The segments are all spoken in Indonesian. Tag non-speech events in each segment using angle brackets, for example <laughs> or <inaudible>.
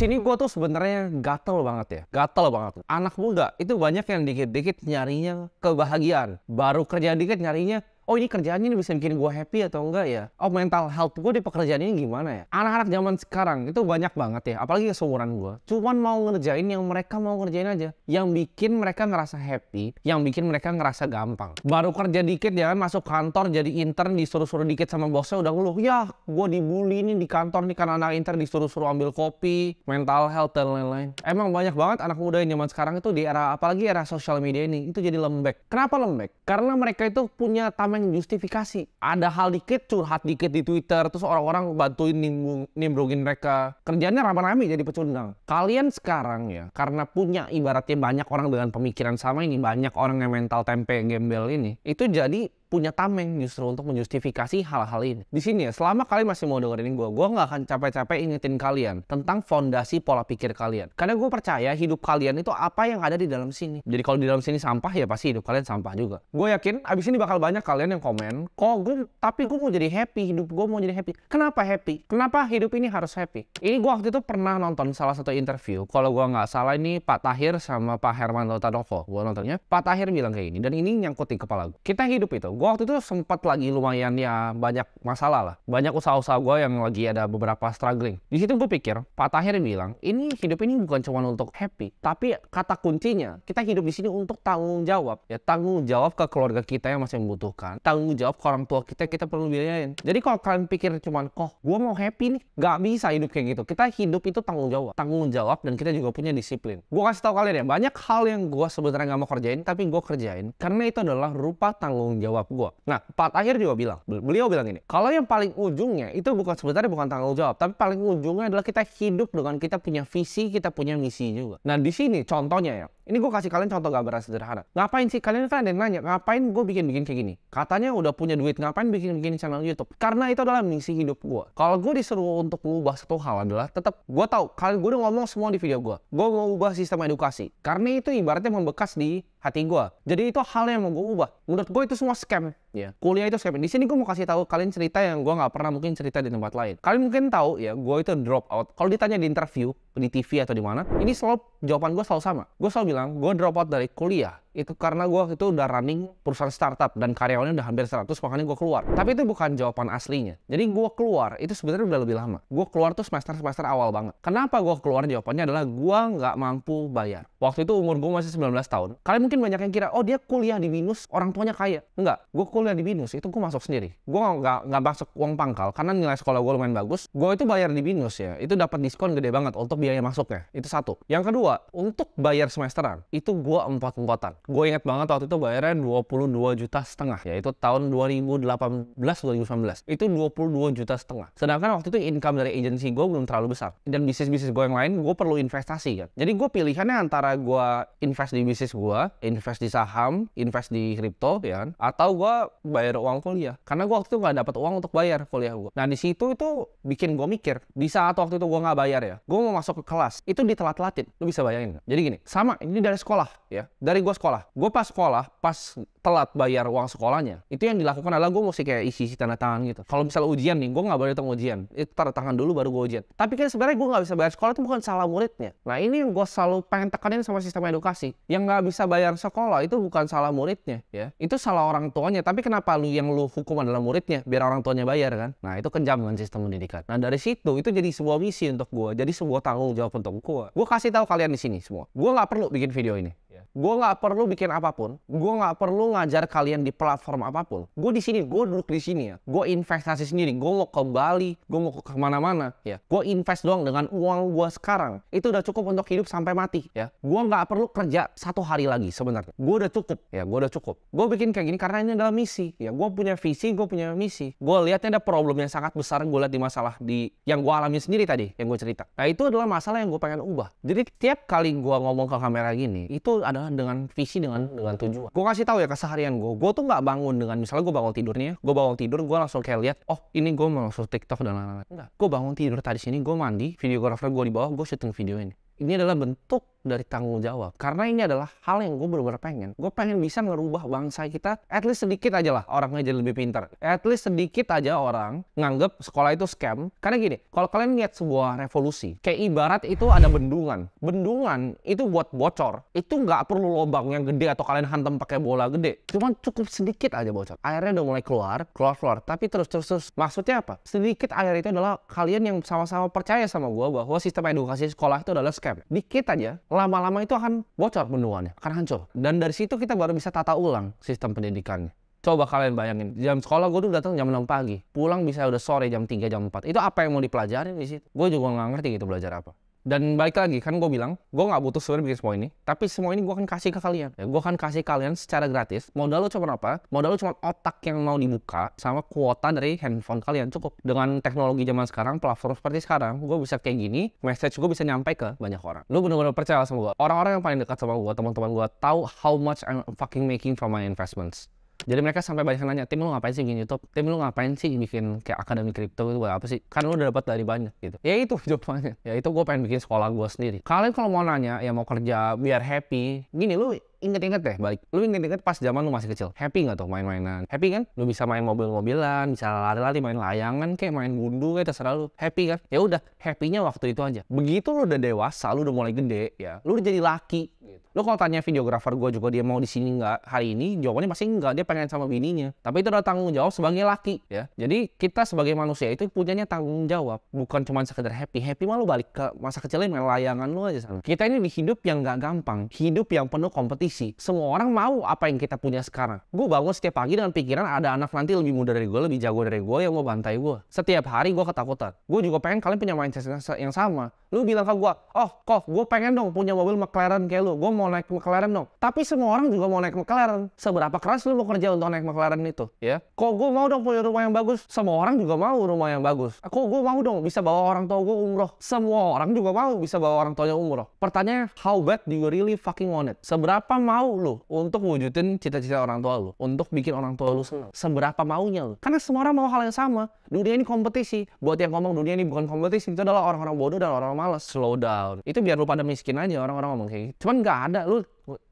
sini gue tuh sebenarnya gatel banget ya, gatel banget. Anak muda itu banyak yang dikit-dikit nyarinya kebahagiaan, baru kerja dikit nyarinya oh ini kerjaan ini bisa bikin gue happy atau enggak ya oh mental health gue di pekerjaan ini gimana ya anak-anak zaman sekarang itu banyak banget ya apalagi keseumuran gue cuman mau ngerjain yang mereka mau ngerjain aja yang bikin mereka ngerasa happy yang bikin mereka ngerasa gampang baru kerja dikit ya kan, masuk kantor jadi intern disuruh-suruh dikit sama bosnya udah ngeluh ya gue dibully nih di kantor nih karena anak intern disuruh-suruh ambil kopi mental health dan lain-lain emang banyak banget anak muda yang zaman sekarang itu di era apalagi era sosial media ini itu jadi lembek kenapa lembek karena mereka itu punya tameng namanya justifikasi. Ada hal dikit, curhat dikit di Twitter, terus orang-orang bantuin nimbung, nimbrungin mereka. Kerjanya rame-rame jadi pecundang. Kalian sekarang ya, karena punya ibaratnya banyak orang dengan pemikiran sama ini, banyak orang yang mental tempe gembel ini, itu jadi punya tameng justru untuk menjustifikasi hal-hal ini. Di sini ya, selama kalian masih mau dengerin gue, gue nggak akan capek-capek ingetin kalian tentang fondasi pola pikir kalian. Karena gue percaya hidup kalian itu apa yang ada di dalam sini. Jadi kalau di dalam sini sampah ya pasti hidup kalian sampah juga. Gue yakin abis ini bakal banyak kalian yang komen, kok gue tapi gue mau jadi happy, hidup gue mau jadi happy. Kenapa happy? Kenapa hidup ini harus happy? Ini gue waktu itu pernah nonton salah satu interview, kalau gue nggak salah ini Pak Tahir sama Pak Herman Lotadoko. Gue nontonnya, Pak Tahir bilang kayak ini, dan ini nyangkut di kepala gue. Kita hidup itu, gue waktu itu sempat lagi lumayan ya banyak masalah lah. Banyak usaha-usaha gue yang lagi ada beberapa struggling. Di situ gue pikir, Pak Tahir bilang, ini hidup ini bukan cuma untuk happy, tapi kata kuncinya, kita hidup di sini untuk tanggung jawab. Ya tanggung jawab ke keluarga kita yang masih membutuhkan, tanggung jawab ke orang tua kita, kita perlu biayain. Jadi kalau kalian pikir cuma kok oh, gue mau happy nih, gak bisa hidup kayak gitu. Kita hidup itu tanggung jawab. Tanggung jawab dan kita juga punya disiplin. Gue kasih tau kalian ya, banyak hal yang gue sebenarnya nggak mau kerjain, tapi gue kerjain. Karena itu adalah rupa tanggung jawab gue. Nah, part akhir juga bilang, beliau bilang ini, kalau yang paling ujungnya itu bukan sebenarnya bukan tanggung jawab, tapi paling ujungnya adalah kita hidup dengan kita punya visi, kita punya misi juga. Nah, di sini contohnya ya, ini gue kasih kalian contoh gambaran sederhana. Ngapain sih? Kalian kan ada nanya, ngapain gue bikin-bikin kayak gini? Katanya udah punya duit, ngapain bikin-bikin channel YouTube? Karena itu adalah misi hidup gue. Kalau gue disuruh untuk mengubah satu hal adalah tetap gue tahu kalian gue udah ngomong semua di video gue. Gue mau ubah sistem edukasi. Karena itu ibaratnya membekas di hati gue. Jadi itu hal yang mau gue ubah. Menurut gue itu semua scam. Ya, kuliah itu scam. Di sini gue mau kasih tahu kalian cerita yang gue nggak pernah mungkin cerita di tempat lain. Kalian mungkin tahu ya, gue itu drop out. Kalau ditanya di interview, di TV atau di mana, ini selalu jawaban gue selalu sama. Gue selalu bilang bilang gue drop out dari kuliah itu karena gue itu udah running perusahaan startup dan karyawannya udah hampir 100 makanya gue keluar tapi itu bukan jawaban aslinya jadi gue keluar itu sebenarnya udah lebih lama gue keluar tuh semester semester awal banget kenapa gue keluar jawabannya adalah gue nggak mampu bayar waktu itu umur gue masih 19 tahun kalian mungkin banyak yang kira oh dia kuliah di minus orang tuanya kaya enggak gue kuliah di minus itu gue masuk sendiri gue nggak nggak masuk uang pangkal karena nilai sekolah gue lumayan bagus gue itu bayar di minus ya itu dapat diskon gede banget untuk biaya masuknya itu satu yang kedua untuk bayar semesteran itu gue empat empatan Gue inget banget waktu itu bayarnya 22 juta setengah, yaitu tahun 2018-2019. Itu 22 juta setengah. Sedangkan waktu itu income dari agency gue belum terlalu besar. Dan bisnis-bisnis gue yang lain, gue perlu investasi kan. Jadi gue pilihannya antara gue invest di bisnis gue, invest di saham, invest di kripto, ya kan, Atau gue bayar uang kuliah. Karena gue waktu itu nggak dapat uang untuk bayar kuliah gue. Nah di situ itu bikin gue mikir. Di saat waktu itu gue nggak bayar ya, gue mau masuk ke kelas, itu ditelat-telatin. Lu bisa bayangin gak? Jadi gini, sama ini dari sekolah ya. Dari gue sekolah sekolah. Gue pas sekolah, pas telat bayar uang sekolahnya, itu yang dilakukan adalah gue mesti kayak isi-isi tanda tangan gitu. Kalau misalnya ujian nih, gue nggak boleh datang ujian. Itu tanda tangan dulu baru gue ujian. Tapi kan sebenarnya gue nggak bisa bayar sekolah itu bukan salah muridnya. Nah ini yang gue selalu pengen tekanin sama sistem edukasi. Yang nggak bisa bayar sekolah itu bukan salah muridnya ya. Itu salah orang tuanya. Tapi kenapa lu yang lu hukum adalah muridnya? Biar orang tuanya bayar kan? Nah itu kejam dengan sistem pendidikan. Nah dari situ itu jadi sebuah misi untuk gue. Jadi sebuah tanggung jawab untuk gue. Gue kasih tahu kalian di sini semua. Gue nggak perlu bikin video ini. Gue nggak perlu bikin apapun, gue nggak perlu ngajar kalian di platform apapun. Gue di sini, gue duduk di sini ya. Gue investasi sendiri, gue mau ke Bali, gue mau ke mana mana ya. Gue invest doang dengan uang gue sekarang. Itu udah cukup untuk hidup sampai mati ya. Gue nggak perlu kerja satu hari lagi sebenarnya. Gue udah cukup ya, gue udah cukup. Gue bikin kayak gini karena ini adalah misi ya. Gue punya visi, gue punya misi. Gue lihatnya ada problem yang sangat besar gue lihat di masalah di yang gue alami sendiri tadi yang gue cerita. Nah itu adalah masalah yang gue pengen ubah. Jadi tiap kali gue ngomong ke kamera gini, itu ada dengan visi dengan dengan tujuan gue kasih tahu ya keseharian gue gue tuh nggak bangun dengan misalnya gue bangun tidurnya gue bangun tidur ya, gue langsung kayak lihat oh ini gue mau langsung tiktok dan lain-lain enggak gue bangun tidur tadi sini gue mandi videografer gue di bawah gue syuting video ini ini adalah bentuk dari tanggung jawab. Karena ini adalah hal yang gue bener-bener pengen. Gue pengen bisa ngerubah bangsa kita, at least sedikit aja lah orangnya jadi lebih pinter At least sedikit aja orang nganggep sekolah itu scam. Karena gini, kalau kalian lihat sebuah revolusi, kayak ibarat itu ada bendungan. Bendungan itu buat bocor. Itu nggak perlu lubang yang gede atau kalian hantam pakai bola gede. Cuman cukup sedikit aja bocor. Airnya udah mulai keluar, keluar-keluar. Tapi terus-terus, maksudnya apa? Sedikit air itu adalah kalian yang sama-sama percaya sama gue bahwa sistem edukasi sekolah itu adalah scam. Dikit aja, lama-lama itu akan bocor penemuannya, akan hancur. Dan dari situ kita baru bisa tata ulang sistem pendidikannya. Coba kalian bayangin, jam sekolah gue tuh datang jam 6 pagi, pulang bisa udah sore jam 3, jam 4. Itu apa yang mau dipelajarin di situ? Gue juga nggak ngerti gitu belajar apa. Dan baik lagi, kan gue bilang, gue nggak butuh sebenarnya bikin semua ini, tapi semua ini gue akan kasih ke kalian. Ya, gue akan kasih kalian secara gratis. Modal lo cuma apa? Modal lo cuma otak yang mau dibuka sama kuota dari handphone kalian cukup. Dengan teknologi zaman sekarang, platform seperti sekarang, gue bisa kayak gini, message gue bisa nyampe ke banyak orang. Lo bener-bener percaya sama gue. Orang-orang yang paling dekat sama gue, teman-teman gue, tahu how much I'm fucking making from my investments jadi mereka sampai banyak nanya tim lu ngapain sih bikin YouTube tim lu ngapain sih bikin kayak akademi kripto itu buat apa sih kan lu udah dapat dari banyak gitu ya itu <laughs> jawabannya ya itu gue pengen bikin sekolah gue sendiri kalian kalau mau nanya ya mau kerja biar happy gini lu inget-inget deh balik lu inget-inget pas zaman lu masih kecil happy nggak tuh main-mainan happy kan lu bisa main mobil-mobilan bisa lari-lari main layangan kayak main gundu kayak terserah lu happy kan ya udah happynya waktu itu aja begitu lu udah dewasa lu udah mulai gede ya lu udah jadi laki gitu. lu kalau tanya videografer gue juga dia mau di sini nggak hari ini jawabannya masih nggak dia pengen sama bininya tapi itu udah tanggung jawab sebagai laki ya jadi kita sebagai manusia itu punyanya tanggung jawab bukan cuma sekedar happy happy malu balik ke masa kecilnya main layangan lu aja sana kita ini hidup yang nggak gampang hidup yang penuh kompetisi kompetisi. Semua orang mau apa yang kita punya sekarang. Gue bangun setiap pagi dengan pikiran ada anak nanti lebih muda dari gue, lebih jago dari gue yang mau bantai gue. Setiap hari gue ketakutan. Gue juga pengen kalian punya mindset yang sama. Lu bilang ke gue, oh kok gue pengen dong punya mobil McLaren kayak lu. Gue mau naik McLaren dong. Tapi semua orang juga mau naik McLaren. Seberapa keras lu mau kerja untuk naik McLaren itu? Ya. Kok gue mau dong punya rumah yang bagus? Semua orang juga mau rumah yang bagus. Kok gue mau dong bisa bawa orang tua gue umroh? Semua orang juga mau bisa bawa orang tuanya umroh. Pertanyaan, how bad do you really fucking want it? Seberapa mau lo untuk wujudin cita-cita orang tua lo, untuk bikin orang tua lo senang. Seberapa maunya lo. Karena semua orang mau hal yang sama. Dunia ini kompetisi. Buat yang ngomong dunia ini bukan kompetisi, itu adalah orang-orang bodoh dan orang-orang malas. Slow down. Itu biar lu pada miskin aja orang-orang ngomong kayak gitu. Cuman nggak ada lo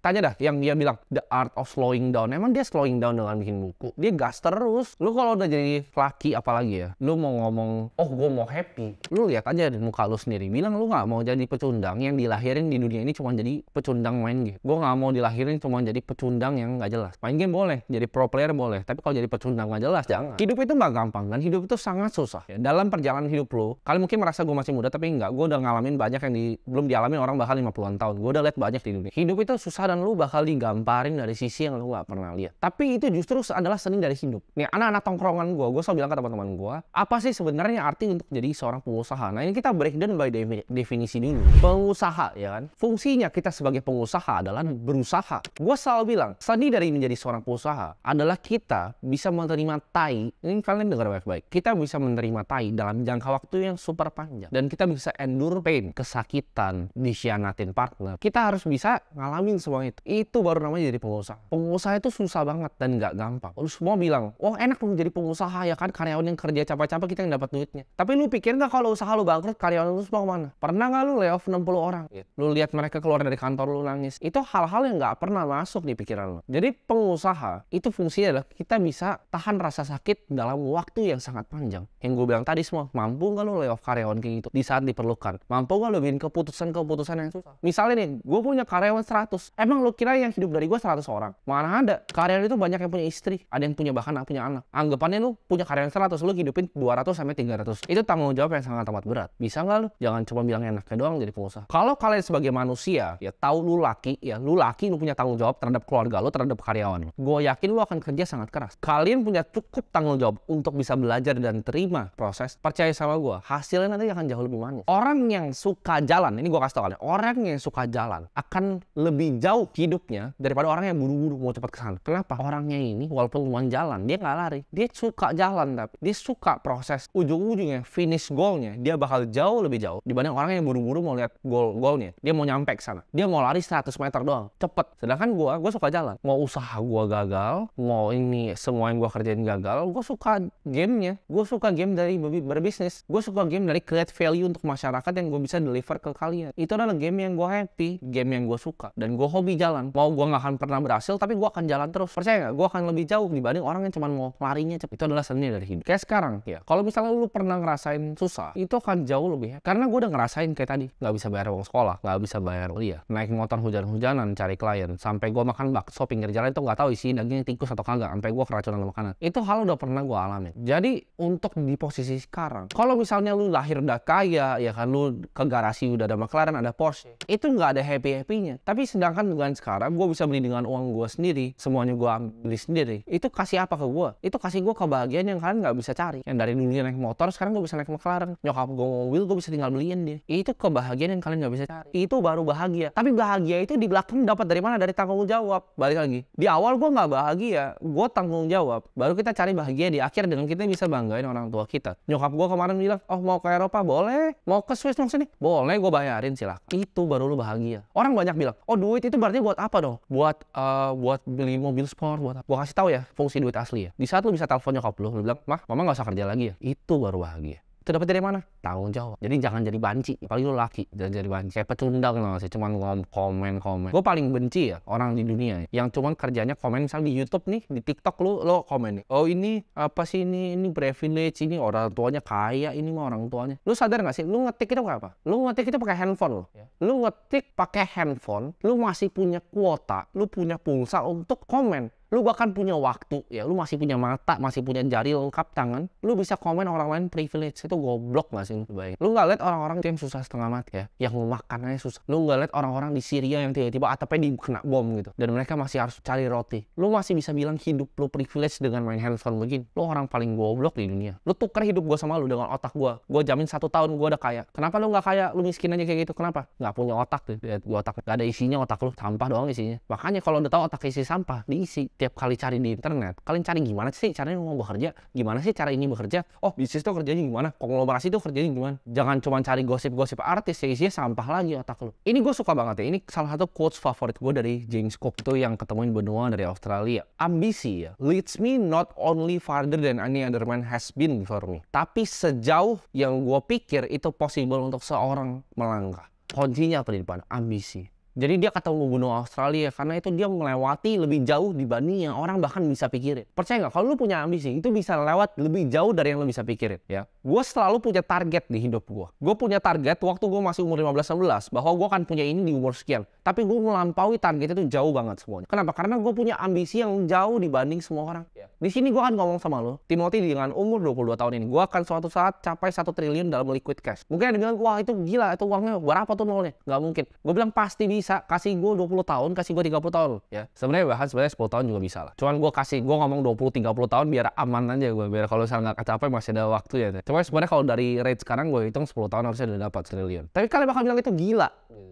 tanya dah yang dia bilang the art of slowing down emang dia slowing down dengan bikin buku dia gas terus lu kalau udah jadi laki apalagi ya lu mau ngomong oh gue mau happy lu lihat aja di muka lu sendiri bilang lu nggak mau jadi pecundang yang dilahirin di dunia ini cuma jadi pecundang main game gue nggak mau dilahirin cuma jadi pecundang yang nggak jelas main game boleh jadi pro player boleh tapi kalau jadi pecundang nggak jelas jangan hidup itu nggak gampang dan hidup itu sangat susah ya, dalam perjalanan hidup lu kalian mungkin merasa gue masih muda tapi enggak gue udah ngalamin banyak yang di, belum dialami orang bahkan 50-an tahun gue udah lihat banyak di dunia hidup itu susah dan teman lu bakal digamparin dari sisi yang lu gak pernah lihat. Tapi itu justru adalah seni dari hidup. Nih anak-anak tongkrongan gue, gue selalu bilang ke teman-teman gue, apa sih sebenarnya arti untuk jadi seorang pengusaha? Nah ini kita break breakdown by definisi dulu. Pengusaha ya kan, fungsinya kita sebagai pengusaha adalah berusaha. Gue selalu bilang, seni dari menjadi seorang pengusaha adalah kita bisa menerima tai, ini kalian dengar baik-baik, kita bisa menerima tai dalam jangka waktu yang super panjang. Dan kita bisa endure pain, kesakitan, disianatin partner. Kita harus bisa ngalamin semua uang itu. Itu baru namanya jadi pengusaha. Pengusaha itu susah banget dan nggak gampang. Lu semua bilang, wah oh, enak dong jadi pengusaha ya kan karyawan yang kerja capek-capek kita yang dapat duitnya. Tapi lu pikir nggak kalau usaha lu bangkrut karyawan lu semua kemana? Pernah nggak lu layoff 60 orang? Iya. Lu lihat mereka keluar dari kantor lu nangis. Itu hal-hal yang nggak pernah masuk di pikiran lu. Jadi pengusaha itu fungsinya adalah kita bisa tahan rasa sakit dalam waktu yang sangat panjang. Yang gue bilang tadi semua, mampu nggak lu layoff karyawan kayak gitu di saat diperlukan? Mampu nggak lu bikin keputusan-keputusan yang susah? Misalnya nih, gue punya karyawan 100, Emang lo kira yang hidup dari gue 100 orang? Mana ada? Karyawan itu banyak yang punya istri, ada yang punya bahkan punya anak. Anggapannya lo punya karyawan 100, lo hidupin 200 sampai 300. Itu tanggung jawab yang sangat amat berat. Bisa nggak lo? Jangan cuma bilang enaknya doang jadi pengusaha. Kalau kalian sebagai manusia, ya tahu lo laki, ya lo laki lo punya tanggung jawab terhadap keluarga lo, terhadap karyawan lo. Gue yakin lo akan kerja sangat keras. Kalian punya cukup tanggung jawab untuk bisa belajar dan terima proses. Percaya sama gue, hasilnya nanti akan jauh lebih manis. Orang yang suka jalan, ini gue kasih tau kalian, orang yang suka jalan akan lebih jauh tahu hidupnya daripada orang yang buru-buru mau cepat ke sana. Kenapa? Orangnya ini walaupun luang jalan, dia nggak lari. Dia suka jalan tapi dia suka proses ujung-ujungnya finish goalnya dia bakal jauh lebih jauh dibanding orang yang buru-buru mau lihat goal-goalnya. Dia mau nyampe ke sana. Dia mau lari 100 meter doang, cepet. Sedangkan gue, gue suka jalan. Mau usaha gue gagal, mau ini semua yang gue kerjain gagal, gue suka gamenya. Gue suka game dari berbisnis. Gue suka game dari create value untuk masyarakat yang gue bisa deliver ke kalian. Itu adalah game yang gue happy, game yang gue suka, dan gue hobi lebih jalan mau gue nggak akan pernah berhasil tapi gue akan jalan terus percaya nggak gue akan lebih jauh dibanding orang yang cuma mau larinya cepet itu adalah seni dari hidup kayak sekarang ya kalau misalnya lu pernah ngerasain susah itu akan jauh lebih ya karena gue udah ngerasain kayak tadi nggak bisa bayar uang sekolah nggak bisa bayar kuliah naik motor hujan-hujanan cari klien sampai gue makan bakso pinggir jalan itu nggak tahu isi dagingnya tikus atau kagak sampai gue keracunan makanan itu hal udah pernah gue alami jadi untuk di posisi sekarang kalau misalnya lu lahir udah kaya ya kan lu ke garasi udah ada McLaren ada Porsche itu nggak ada happy happy nya tapi sedangkan dengan sekarang gue bisa beli dengan uang gue sendiri semuanya gue ambil sendiri itu kasih apa ke gue itu kasih gue kebahagiaan yang kalian nggak bisa cari yang dari dulu naik motor sekarang gue bisa naik McLaren nyokap gue mobil gue bisa tinggal beliin dia itu kebahagiaan yang kalian nggak bisa cari itu baru bahagia tapi bahagia itu di belakang dapat dari mana dari tanggung jawab balik lagi di awal gue nggak bahagia gue tanggung jawab baru kita cari bahagia di akhir dengan kita bisa banggain orang tua kita nyokap gue kemarin bilang oh mau ke Eropa boleh mau ke Swiss maksudnya boleh gue bayarin silahkan itu baru lu bahagia orang banyak bilang oh duit itu berarti buat apa dong? Buat uh, buat beli mobil sport, buat apa? Gua kasih tahu ya fungsi duit asli ya. Di saat lu bisa teleponnya nyokap lu, lu bilang, "Mah, mama nggak usah kerja lagi ya." Itu baru bahagia. Itu dapat dari mana? Tanggung jawab. Jadi jangan jadi banci. Kalau lu laki. Jangan jadi banci. Kayak pecundang loh sih. Cuman komen-komen. Gue paling benci ya orang di dunia. Ya, yang cuman kerjanya komen. misal di Youtube nih. Di TikTok lu lo komen nih. Oh ini apa sih ini? Ini privilege. Ini orang tuanya kaya. Ini mah orang tuanya. Lu sadar gak sih? Lu ngetik itu apa? Lu ngetik itu pakai handphone lo. Iya. Lu ngetik pakai handphone. Lu masih punya kuota. Lu punya pulsa untuk komen lu bahkan punya waktu ya lu masih punya mata masih punya jari lengkap tangan lu bisa komen orang lain privilege itu goblok gak sih baik lu nggak lihat orang-orang yang susah setengah mati ya yang mau makan susah lu nggak lihat orang-orang di Syria yang tiba-tiba atapnya dikena bom gitu dan mereka masih harus cari roti lu masih bisa bilang hidup lu privilege dengan main handphone begini lu orang paling goblok di dunia lu tuker hidup gua sama lu dengan otak gua gua jamin satu tahun gua udah kaya kenapa lu nggak kaya lu miskin aja kayak gitu kenapa nggak punya otak tuh gua otak gak ada isinya otak lu sampah doang isinya makanya kalau udah tahu otak isi sampah diisi tiap kali cari di internet, kalian cari gimana sih caranya mau bekerja? Gimana sih cara ini bekerja? Oh, bisnis tuh kerjanya gimana? Konglomerasi tuh kerjanya gimana? Jangan cuma cari gosip-gosip artis ya isinya sampah lagi otak lu. Ini gue suka banget ya. Ini salah satu quotes favorit gue dari James Cook itu yang ketemuin benua dari Australia. Ambisi ya, leads me not only farther than any other man has been before me. Tapi sejauh yang gue pikir itu possible untuk seorang melangkah. Kuncinya apa di depan? Ambisi jadi dia ketemu gunung Australia karena itu dia melewati lebih jauh dibanding yang orang bahkan bisa pikirin. Percaya nggak? Kalau lu punya ambisi itu bisa lewat lebih jauh dari yang lu bisa pikirin. Ya, gue selalu punya target di hidup gue. Gue punya target waktu gue masih umur 15-16 bahwa gue akan punya ini di umur sekian. Tapi gue melampaui target itu jauh banget semuanya. Kenapa? Karena gue punya ambisi yang jauh dibanding semua orang. Iya. Di sini gue akan ngomong sama lo, Timothy dengan umur 22 tahun ini, gue akan suatu saat capai satu triliun dalam liquid cash. Mungkin ada bilang, wah itu gila, itu uangnya berapa tuh nolnya? Gak mungkin. Gue bilang pasti bisa bisa kasih gue 20 tahun kasih gue 30 tahun ya sebenarnya bahkan sebenarnya 10 tahun juga bisa lah cuman gue kasih gue ngomong 20 30 tahun biar aman aja gue biar kalau misalnya nggak kecapai masih ada waktu ya Cuma sebenarnya kalau dari rate sekarang gue hitung 10 tahun harusnya udah dapat triliun tapi kalian bakal bilang itu gila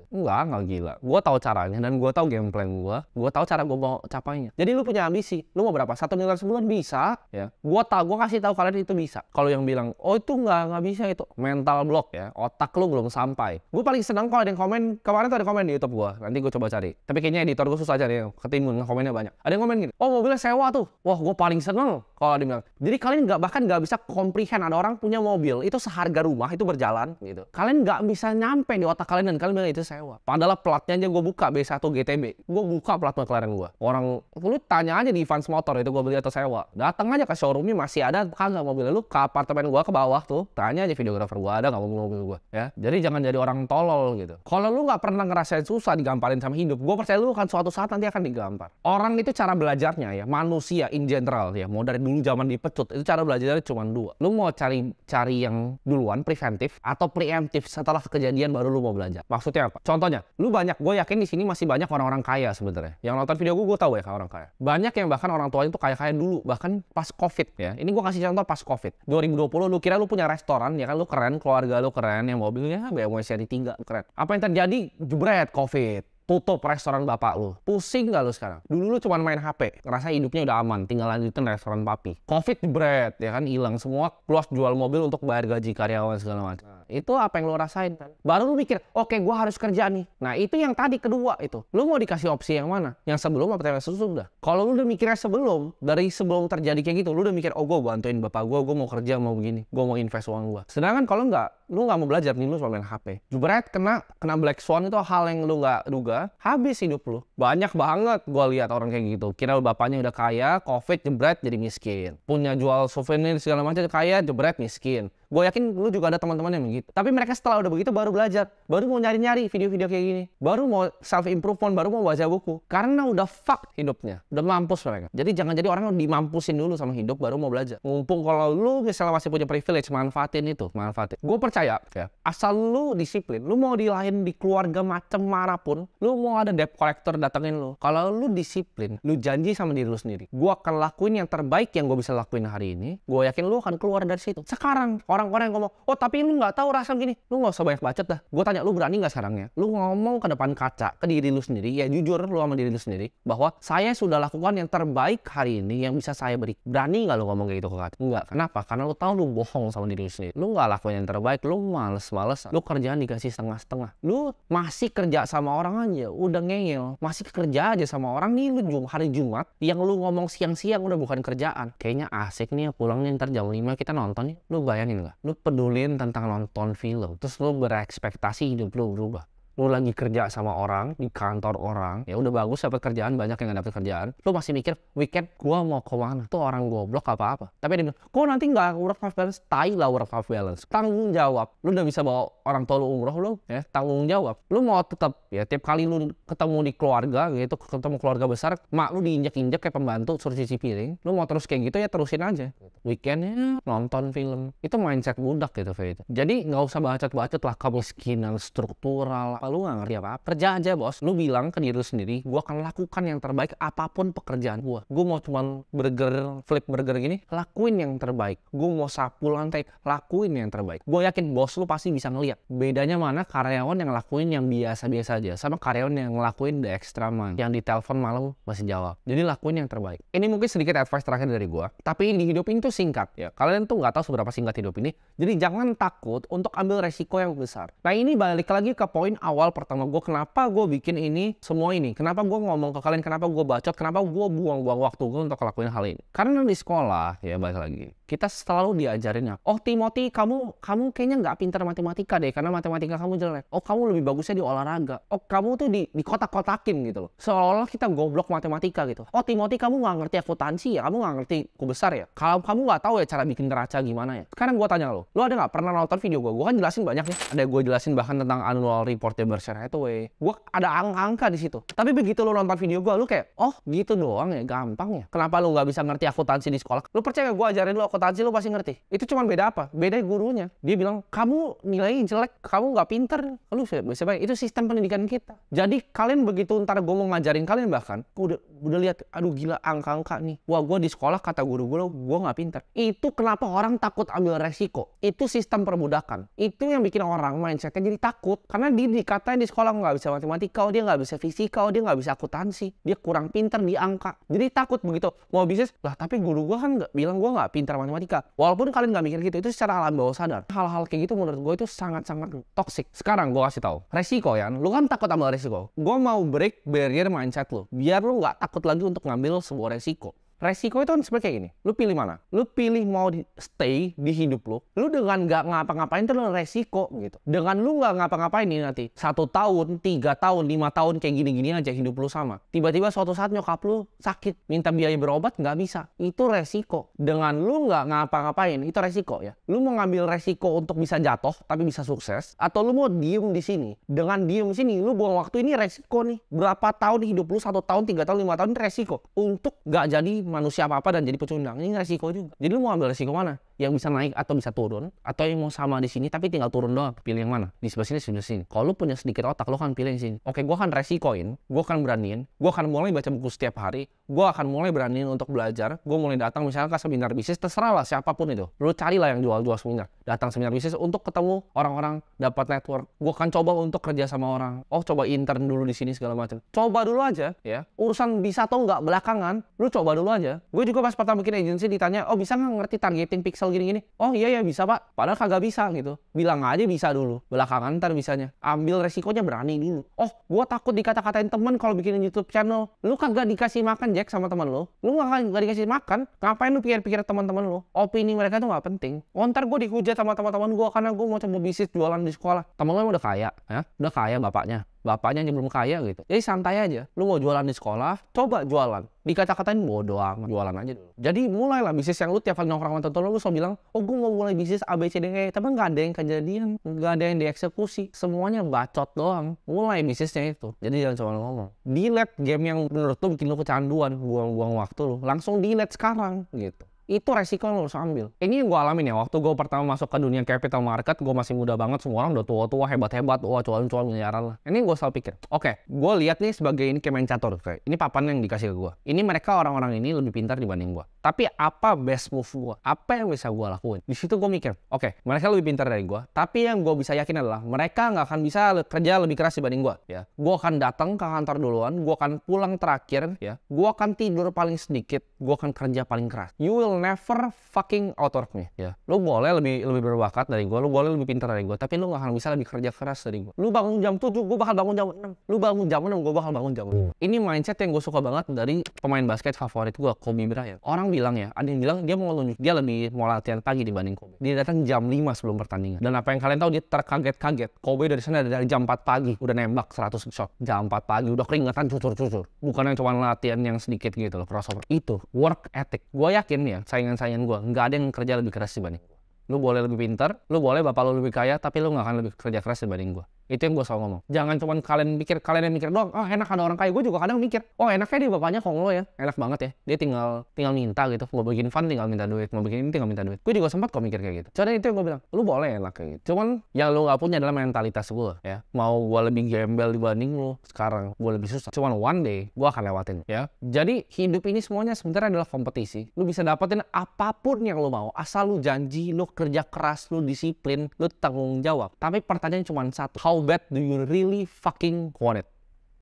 enggak iya. enggak gila gue tahu caranya dan gue tahu game plan gue gue tahu cara gue mau capainya jadi lu punya ambisi lu mau berapa satu miliar sebulan bisa ya gue tahu gue kasih tahu kalian itu bisa kalau yang bilang oh itu nggak nggak bisa itu mental block ya otak lu belum sampai gue paling senang kalau ada yang komen kemarin tuh ada komen di YouTube gue gue nanti gue coba cari tapi kayaknya editor gue susah cari ketimbun komennya banyak ada yang komen gini oh mobilnya sewa tuh wah gue paling seneng kalau ada bilang jadi kalian nggak bahkan nggak bisa komprehend ada orang punya mobil itu seharga rumah itu berjalan gitu kalian nggak bisa nyampe di otak kalian dan kalian bilang itu sewa padahal platnya aja gue buka B1 GTB gue buka plat McLaren gue orang lu tanya aja di Evans Motor itu gue beli atau sewa datang aja ke showroomnya masih ada kagak mobilnya lu ke apartemen gue ke bawah tuh tanya aja videografer gue ada nggak mobil mobil gue ya jadi jangan jadi orang tolol gitu kalau lu nggak pernah ngerasain susah susah digamparin sama hidup. Gue percaya lu akan suatu saat nanti akan digampar. Orang itu cara belajarnya ya, manusia in general ya, mau dari dulu zaman dipecut, itu cara belajarnya cuma dua. Lu mau cari cari yang duluan, preventif, atau preemptif setelah kejadian baru lu mau belajar. Maksudnya apa? Contohnya, lu banyak, gue yakin di sini masih banyak orang-orang kaya sebenarnya. Yang nonton video gue, gue tau ya orang kaya. Banyak yang bahkan orang tuanya tuh kaya-kaya dulu, bahkan pas covid ya. Ini gue kasih contoh pas covid. 2020 lu kira lu punya restoran, ya kan lu keren, keluarga lu keren, yang mobilnya BMW seri 3 keren. Apa yang terjadi? Jebret, covid COVID tutup restoran bapak lu. Pusing gak lu sekarang? Dulu lu cuma main HP, ngerasa hidupnya udah aman, tinggal lanjutin restoran papi. Covid bread, ya kan hilang semua, harus jual mobil untuk bayar gaji karyawan segala macam. Nah. Itu apa yang lu rasain kan? Baru lu mikir, oke okay, gua harus kerja nih. Nah itu yang tadi kedua itu. Lu mau dikasih opsi yang mana? Yang sebelum apa yang udah Kalau lu udah mikirnya sebelum, dari sebelum terjadi kayak gitu, lu udah mikir, oh gua bantuin bapak gua, gua mau kerja, mau begini, gua mau invest uang gua. Sedangkan kalau nggak, lu nggak mau belajar nih, lu cuma main HP. Jubret kena kena black swan itu hal yang lu nggak duga habis hidup lu banyak banget gua lihat orang kayak gitu kira bapaknya udah kaya covid jebret jadi miskin punya jual souvenir segala macam kaya jebret miskin Gue yakin lu juga ada teman-teman yang begitu. Tapi mereka setelah udah begitu baru belajar, baru mau nyari-nyari video-video kayak gini, baru mau self improvement, baru mau baca buku. Karena udah fuck hidupnya, udah mampus mereka. Jadi jangan jadi orang yang dimampusin dulu sama hidup baru mau belajar. Mumpung kalau lu misalnya masih punya privilege, manfaatin itu, manfaatin. Gue percaya, ya, asal lu disiplin, lu mau dilain di keluarga macam mana pun, lu mau ada debt collector datengin lu. Kalau lu disiplin, lu janji sama diri lu sendiri, gue akan lakuin yang terbaik yang gue bisa lakuin hari ini. Gue yakin lu akan keluar dari situ. Sekarang orang-orang yang ngomong, oh tapi lu nggak tahu rasanya gini, lu nggak usah banyak bacot dah. Gue tanya lu berani nggak sekarang ya? Lu ngomong ke depan kaca, ke diri lu sendiri, ya jujur lu sama diri lu sendiri, bahwa saya sudah lakukan yang terbaik hari ini yang bisa saya beri. Berani nggak lu ngomong kayak gitu ke kaca? Enggak. Kenapa? Karena lu tahu lu bohong sama diri lu sendiri. Lu nggak lakukan yang terbaik, lu males-males, lu kerjaan dikasih setengah-setengah. Lu masih kerja sama orang aja, udah ngeyel. Masih kerja aja sama orang nih, lu jum hari Jumat, yang lu ngomong siang-siang udah bukan kerjaan. Kayaknya asik nih ya pulangnya pulang nih ntar jam 5 kita nonton nih. Lu bayangin nggak? Lu pedulin tentang nonton film, terus lu berekspektasi hidup lu berubah lu lagi kerja sama orang di kantor orang ya udah bagus dapat kerjaan banyak yang dapat kerjaan lu masih mikir weekend gua mau ke mana tuh orang goblok apa apa tapi dia bilang gua nanti nggak work life balance tai lah work life balance tanggung jawab lu udah bisa bawa orang tua lu umroh lu ya tanggung jawab lu mau tetap ya tiap kali lu ketemu di keluarga gitu ketemu keluarga besar mak lu diinjak injak kayak pembantu suruh cuci piring lu mau terus kayak gitu ya terusin aja weekendnya nonton film itu mindset budak gitu Faye. jadi nggak usah bacot bacot lah kemiskinan struktural apa lu gak ngerti apa-apa. Kerja aja bos, lu bilang ke diri lu sendiri, gua akan lakukan yang terbaik apapun pekerjaan gua. Gua mau cuman burger, flip burger gini, lakuin yang terbaik. Gua mau sapu lantai, lakuin yang terbaik. Gua yakin bos lu pasti bisa ngeliat. Bedanya mana karyawan yang lakuin yang biasa-biasa aja, sama karyawan yang ngelakuin the extra man, yang di ditelepon malam masih jawab. Jadi lakuin yang terbaik. Ini mungkin sedikit advice terakhir dari gua, tapi ini hidup ini tuh singkat ya. Kalian tuh nggak tahu seberapa singkat hidup ini. Jadi jangan takut untuk ambil resiko yang besar. Nah ini balik lagi ke poin awal awal pertama gue kenapa gue bikin ini semua ini kenapa gue ngomong ke kalian kenapa gue bacot kenapa gue buang-buang waktu gue untuk ngelakuin hal ini karena di sekolah ya balik lagi kita selalu diajarinnya oh Timothy kamu kamu kayaknya nggak pintar matematika deh karena matematika kamu jelek oh kamu lebih bagusnya di olahraga oh kamu tuh di, di kotak-kotakin gitu loh seolah-olah kita goblok matematika gitu oh Timothy kamu nggak ngerti akuntansi ya kamu nggak ngerti ku besar ya kalau kamu nggak tahu ya cara bikin neraca gimana ya sekarang gue tanya lo lo ada nggak pernah nonton video gue gue kan jelasin banyak ya ada gue jelasin bahkan tentang annual report Berkshire Hathaway. Gue ada angka-angka di situ. Tapi begitu lo nonton video gue, lo kayak, oh gitu doang ya, gampang ya. Kenapa lo nggak bisa ngerti akuntansi di sekolah? Lo percaya gue ajarin lo akuntansi, lo pasti ngerti. Itu cuma beda apa? Beda gurunya. Dia bilang, kamu nilai jelek, kamu nggak pinter. Lo biasa Itu sistem pendidikan kita. Jadi kalian begitu ntar gue mau ngajarin kalian bahkan, gue udah, udah lihat, aduh gila angka-angka nih. Wah gue di sekolah kata guru gue, gue nggak pinter. Itu kenapa orang takut ambil resiko. Itu sistem perbudakan. Itu yang bikin orang mindsetnya jadi takut. Karena dia katanya di sekolah nggak bisa matematika, oh dia nggak bisa fisika, oh dia nggak bisa akuntansi, dia kurang pinter di angka. Jadi takut begitu mau bisnis lah, tapi guru gua kan nggak bilang gua nggak pinter matematika. Walaupun kalian nggak mikir gitu, itu secara alam bawah sadar. Hal-hal kayak gitu menurut gua itu sangat-sangat toksik. Sekarang gua kasih tahu resiko ya, lu kan takut ambil resiko. Gua mau break barrier mindset lu biar lu nggak takut lagi untuk ngambil sebuah resiko. Resiko itu kan sebenarnya kayak gini. Lu pilih mana? Lu pilih mau di stay di hidup lu. Lu dengan nggak ngapa-ngapain itu adalah resiko gitu. Dengan lu nggak ngapa-ngapain ini nanti. Satu tahun, tiga tahun, lima tahun kayak gini-gini aja hidup lu sama. Tiba-tiba suatu saat nyokap lu sakit. Minta biaya berobat nggak bisa. Itu resiko. Dengan lu nggak ngapa-ngapain itu resiko ya. Lu mau ngambil resiko untuk bisa jatuh tapi bisa sukses. Atau lu mau diem di sini. Dengan diem sini lu buang waktu ini resiko nih. Berapa tahun hidup lu? Satu tahun, tiga tahun, lima tahun resiko. Untuk nggak jadi manusia apa apa dan jadi pecundang ini resiko juga jadi lu mau ambil resiko mana yang bisa naik atau bisa turun atau yang mau sama di sini tapi tinggal turun doang pilih yang mana di sebelah sini sebelah sini kalau punya sedikit otak lo kan pilih yang sini oke gue akan resikoin gue akan beraniin gue akan mulai baca buku setiap hari gue akan mulai beraniin untuk belajar gue mulai datang misalnya ke seminar bisnis terserah lah siapapun itu lu carilah yang jual-jual seminar datang seminar bisnis untuk ketemu orang-orang dapat network gue akan coba untuk kerja sama orang oh coba intern dulu di sini segala macam coba dulu aja ya urusan bisa atau nggak belakangan lu coba dulu aja gue juga pas pertama bikin agency ditanya oh bisa nggak ngerti targeting pixel misal gini-gini oh iya ya bisa pak padahal kagak bisa gitu bilang aja bisa dulu belakangan ntar bisanya ambil resikonya berani dulu oh gue takut dikata-katain temen kalau bikin YouTube channel lu kagak dikasih makan Jack sama temen lu lu gak, gak dikasih makan ngapain lu pikir-pikir teman-teman lu opini mereka tuh gak penting oh ntar gue dihujat sama teman-teman gue karena gue mau coba bisnis jualan di sekolah temen lu udah kaya ya udah kaya bapaknya bapaknya aja belum kaya gitu. Jadi santai aja. Lu mau jualan di sekolah, coba jualan. Dikata-katain bodoh amat, jualan aja dulu. Jadi mulailah bisnis yang lu tiap kali nongkrong sama tonton lu, lu selalu bilang, oh gue mau mulai bisnis A B C D E, tapi nggak ada yang kejadian, nggak ada yang dieksekusi. Semuanya bacot doang. Mulai bisnisnya itu. Jadi jangan cuma ngomong. Delete game yang menurut lu bikin lu kecanduan, buang-buang waktu lu. Langsung delete sekarang gitu itu resiko yang lo harus ambil. Ini yang gue alamin ya, waktu gue pertama masuk ke dunia capital market, gue masih muda banget, semua orang udah tua-tua, hebat-hebat, wah cuan-cuan miliaran lah. Ini gue selalu pikir, oke, okay, gue lihat nih sebagai ini catur, kayak ini papan yang dikasih ke gue. Ini mereka orang-orang ini lebih pintar dibanding gue. Tapi apa best move gue? Apa yang bisa gue lakuin? Di situ gue mikir, oke, okay, mereka lebih pintar dari gue, tapi yang gue bisa yakin adalah mereka nggak akan bisa kerja lebih keras dibanding gue. Ya, gue akan datang ke kantor duluan, gue akan pulang terakhir, ya, gue akan tidur paling sedikit, gue akan kerja paling keras. You will never fucking out me. Ya. Lu boleh lebih lebih berbakat dari gue, lu boleh lebih pintar dari gue, tapi lu gak akan bisa lebih kerja keras dari gue. Lu bangun jam 7, gua bakal bangun jam 6. Lu bangun jam 6, gua bakal bangun jam 6. Ini mindset yang gua suka banget dari pemain basket favorit gua, Kobe Bryant. Orang bilang ya, ada yang bilang dia mau lunjuk, dia lebih mau latihan pagi dibanding Kobe. Dia datang jam 5 sebelum pertandingan. Dan apa yang kalian tahu dia terkaget-kaget. Kobe dari sana dari jam 4 pagi udah nembak 100 shot. Jam 4 pagi udah keringetan cucur-cucur. Bukan yang cuma latihan yang sedikit gitu loh crossover. Itu work ethic. Gue yakin ya, saingan-saingan gue nggak ada yang kerja lebih keras dibanding gue lu boleh lebih pintar lu boleh bapak lu lebih kaya tapi lu nggak akan lebih kerja keras dibanding gue itu yang gue selalu ngomong. Jangan cuma kalian mikir, kalian yang mikir doang, oh enak ada orang kaya. Gue juga kadang mikir, oh enaknya dia bapaknya konglo ya. Enak banget ya. Dia tinggal tinggal minta gitu. Gue bikin fun tinggal minta duit. Mau bikin ini tinggal minta duit. Gue juga sempat kok mikir kayak gitu. Soalnya itu yang gue bilang, lu boleh enak kayak gitu. Cuman yang lu gak punya adalah mentalitas gue ya. Mau gue lebih gembel dibanding lu sekarang. Gue lebih susah. Cuman one day gue akan lewatin ya. Jadi hidup ini semuanya sebenarnya adalah kompetisi. Lu bisa dapetin apapun yang lu mau. Asal lu janji, lu kerja keras, lu disiplin, lu tanggung jawab. Tapi pertanyaan cuma satu. How How bad do you really fucking want it?